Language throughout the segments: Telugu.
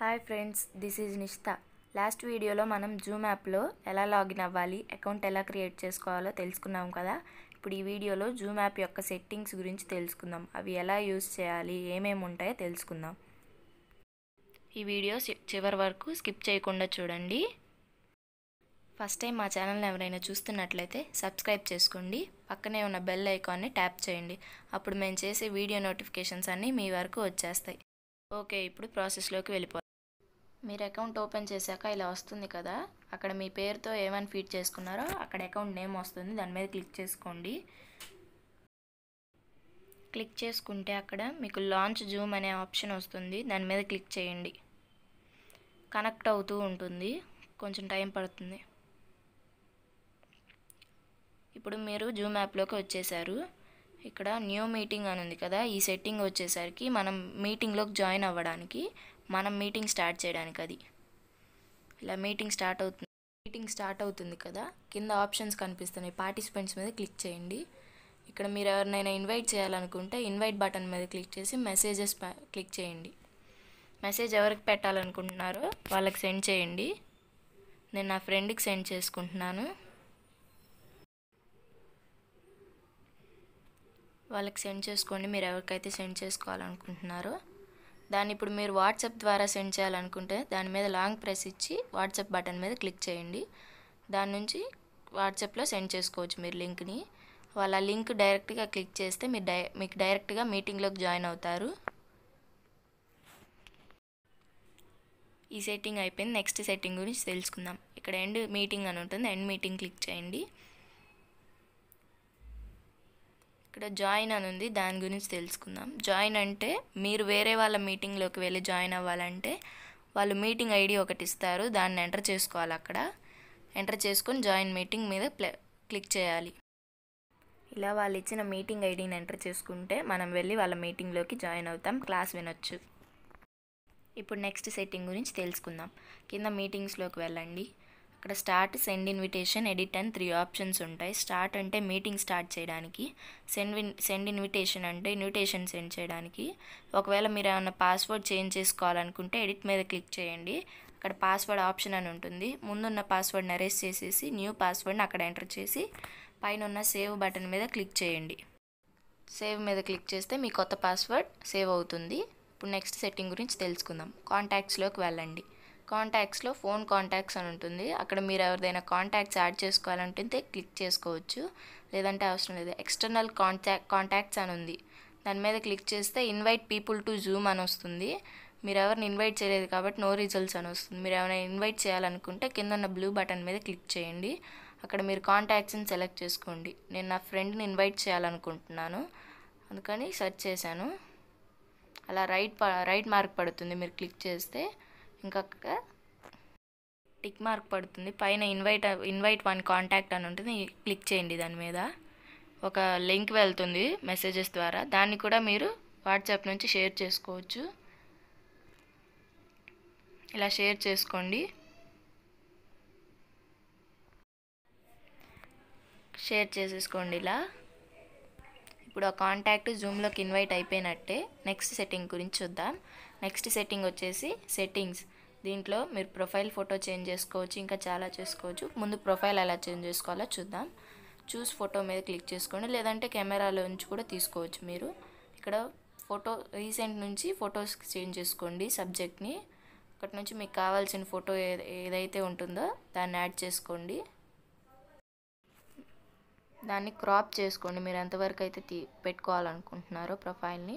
hi friends this is Nishta last వీడియోలో మనం జూమ్ యాప్లో ఎలా లాగిన్ అవ్వాలి అకౌంట్ ఎలా క్రియేట్ చేసుకోవాలో తెలుసుకున్నాం కదా ఇప్పుడు ఈ వీడియోలో జూమ్ యాప్ యొక్క సెట్టింగ్స్ గురించి తెలుసుకుందాం అవి ఎలా యూస్ చేయాలి ఏమేమి ఉంటాయో తెలుసుకుందాం ఈ వీడియో చివరి వరకు స్కిప్ చేయకుండా చూడండి ఫస్ట్ టైం మా ఛానల్ని ఎవరైనా చూస్తున్నట్లయితే సబ్స్క్రైబ్ చేసుకోండి పక్కనే ఉన్న బెల్ ఐకాన్ని ట్యాప్ చేయండి అప్పుడు మేము చేసే వీడియో నోటిఫికేషన్స్ అన్నీ మీ వరకు వచ్చేస్తాయి ఓకే ఇప్పుడు ప్రాసెస్లోకి వెళ్ళిపోతాం మీరు అకౌంట్ ఓపెన్ చేశాక ఇలా వస్తుంది కదా అక్కడ మీ పేరుతో ఏమని ఫీడ్ చేసుకున్నారో అక్కడ అకౌంట్ నేమ్ వస్తుంది దాని మీద క్లిక్ చేసుకోండి క్లిక్ చేసుకుంటే అక్కడ మీకు లాంచ్ జూమ్ అనే ఆప్షన్ వస్తుంది దాని మీద క్లిక్ చేయండి కనెక్ట్ అవుతూ ఉంటుంది కొంచెం టైం పడుతుంది ఇప్పుడు మీరు జూమ్ యాప్లోకి వచ్చేసారు ఇక్కడ న్యూ మీటింగ్ అని ఉంది కదా ఈ సెట్టింగ్ వచ్చేసరికి మనం మీటింగ్లోకి జాయిన్ అవ్వడానికి మనం మీటింగ్ స్టార్ట్ చేయడానికి అది ఇలా మీటింగ్ స్టార్ట్ అవుతుంది మీటింగ్ స్టార్ట్ అవుతుంది కదా కింద ఆప్షన్స్ కనిపిస్తున్నాయి పార్టిసిపెంట్స్ మీద క్లిక్ చేయండి ఇక్కడ మీరు ఎవరినైనా ఇన్వైట్ చేయాలనుకుంటే ఇన్వైట్ బటన్ మీద క్లిక్ చేసి మెసేజెస్ క్లిక్ చేయండి మెసేజ్ ఎవరికి పెట్టాలనుకుంటున్నారో వాళ్ళకి సెండ్ చేయండి నేను నా ఫ్రెండ్కి సెండ్ చేసుకుంటున్నాను వాళ్ళకి సెండ్ చేసుకోండి మీరు ఎవరికైతే సెండ్ చేసుకోవాలనుకుంటున్నారో దాన్ని ఇప్పుడు మీరు వాట్సాప్ ద్వారా సెండ్ చేయాలనుకుంటే దాని మీద లాంగ్ ప్రెస్ ఇచ్చి వాట్సాప్ బటన్ మీద క్లిక్ చేయండి దాని నుంచి వాట్సాప్లో సెండ్ చేసుకోవచ్చు మీరు లింక్ని వాళ్ళ లింక్ డైరెక్ట్గా క్లిక్ చేస్తే మీరు డై మీకు డైరెక్ట్గా మీటింగ్లోకి జాయిన్ అవుతారు ఈ సెట్టింగ్ అయిపోయింది నెక్స్ట్ సెట్టింగ్ గురించి తెలుసుకుందాం ఇక్కడ ఎండ్ మీటింగ్ అని ఉంటుంది ఎండ్ మీటింగ్ క్లిక్ చేయండి ఇక్కడ జాయిన్ అని ఉంది దాని గురించి తెలుసుకుందాం జాయిన్ అంటే మీరు వేరే వాళ్ళ మీటింగ్లోకి వెళ్ళి జాయిన్ అవ్వాలంటే వాళ్ళు మీటింగ్ ఐడి ఒకటి ఇస్తారు దాన్ని ఎంటర్ చేసుకోవాలి అక్కడ ఎంటర్ చేసుకొని జాయిన్ మీటింగ్ మీద ప్లే క్లిక్ చేయాలి ఇలా వాళ్ళు ఇచ్చిన మీటింగ్ ఐడిని ఎంటర్ చేసుకుంటే మనం వెళ్ళి వాళ్ళ మీటింగ్లోకి జాయిన్ అవుతాం క్లాస్ వినొచ్చు ఇప్పుడు నెక్స్ట్ సెట్టింగ్ గురించి తెలుసుకుందాం కింద మీటింగ్స్లోకి వెళ్ళండి ఇక్కడ స్టార్ట్ సెండ్ ఇన్విటేషన్ ఎడిట్ అని త్రీ ఆప్షన్స్ ఉంటాయి స్టార్ట్ అంటే మీటింగ్ స్టార్ట్ చేయడానికి సెండ్ సెండ్ ఇన్విటేషన్ అంటే ఇన్విటేషన్ సెండ్ చేయడానికి ఒకవేళ మీరు ఏమైనా పాస్వర్డ్ చేంజ్ చేసుకోవాలనుకుంటే ఎడిట్ మీద క్లిక్ చేయండి అక్కడ పాస్వర్డ్ ఆప్షన్ అని ఉంటుంది ముందున్న పాస్వర్డ్ని అరేస్ చేసేసి న్యూ పాస్వర్డ్ని అక్కడ ఎంటర్ చేసి పైన ఉన్న సేవ్ బటన్ మీద క్లిక్ చేయండి సేవ్ మీద క్లిక్ చేస్తే మీ కొత్త పాస్వర్డ్ సేవ్ అవుతుంది ఇప్పుడు నెక్స్ట్ సెట్టింగ్ గురించి తెలుసుకుందాం కాంటాక్ట్స్లోకి వెళ్ళండి కాంటాక్ట్స్లో ఫోన్ కాంటాక్ట్స్ అని ఉంటుంది అక్కడ మీరు ఎవరిదైనా కాంటాక్ట్స్ యాడ్ చేసుకోవాలంటే క్లిక్ చేసుకోవచ్చు లేదంటే అవసరం లేదు ఎక్స్టర్నల్ కాంటాక్ట్ కాంటాక్ట్స్ అని ఉంది దాని మీద క్లిక్ చేస్తే ఇన్వైట్ పీపుల్ టు జూమ్ అని వస్తుంది మీరు ఎవరిని ఇన్వైట్ చేయలేదు కాబట్టి నో రిజల్ట్స్ అని వస్తుంది మీరు ఏమైనా ఇన్వైట్ చేయాలనుకుంటే కింద ఉన్న బ్లూ బటన్ మీద క్లిక్ చేయండి అక్కడ మీరు కాంటాక్ట్స్ని సెలెక్ట్ చేసుకోండి నేను నా ఫ్రెండ్ని ఇన్వైట్ చేయాలనుకుంటున్నాను అందుకని సెర్చ్ చేశాను అలా రైట్ రైట్ మార్క్ పడుతుంది మీరు క్లిక్ చేస్తే ఇంకొక టిక్ మార్క్ పడుతుంది పైన ఇన్వైట్ ఇన్వైట్ వన్ కాంటాక్ట్ అని ఉంటుంది క్లిక్ చేయండి దాని మీద ఒక లింక్ వెళ్తుంది మెసేజెస్ ద్వారా దాన్ని కూడా మీరు వాట్సాప్ నుంచి షేర్ చేసుకోవచ్చు ఇలా షేర్ చేసుకోండి షేర్ చేసేసుకోండి ఇలా ఇప్పుడు ఆ కాంటాక్ట్ జూమ్లోకి ఇన్వైట్ అయిపోయినట్టే నెక్స్ట్ సెట్టింగ్ గురించి చూద్దాం నెక్స్ట్ సెట్టింగ్ వచ్చేసి సెట్టింగ్స్ దీంట్లో మీరు ప్రొఫైల్ ఫోటో చేంజ్ చేసుకోవచ్చు ఇంకా చాలా చేసుకోవచ్చు ముందు ప్రొఫైల్ ఎలా చేంజ్ చేసుకోవాలో చూద్దాం చూస్ ఫోటో మీద క్లిక్ చేసుకోండి లేదంటే కెమెరాలోంచి కూడా తీసుకోవచ్చు మీరు ఇక్కడ ఫోటో రీసెంట్ నుంచి ఫొటోస్ చేంజ్ చేసుకోండి సబ్జెక్ట్ని అక్కడి నుంచి మీకు కావాల్సిన ఫోటో ఏదైతే ఉంటుందో దాన్ని యాడ్ చేసుకోండి దాన్ని క్రాప్ చేసుకోండి మీరు ఎంతవరకు అయితే తీ పెట్టుకోవాలనుకుంటున్నారో ప్రొఫైల్ని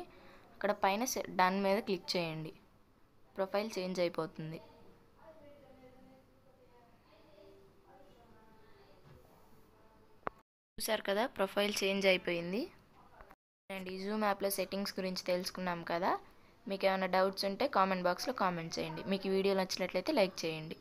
అక్కడ పైన డన్ మీద క్లిక్ చేయండి ప్రొఫైల్ చేంజ్ అయిపోతుంది చూసారు కదా ప్రొఫైల్ చేంజ్ అయిపోయింది అండ్ ఈ జూమ్ యాప్లో సెట్టింగ్స్ గురించి తెలుసుకున్నాం కదా మీకు ఏమైనా డౌట్స్ ఉంటే కామెంట్ బాక్స్లో కామెంట్ చేయండి మీకు వీడియో నచ్చినట్లయితే లైక్ చేయండి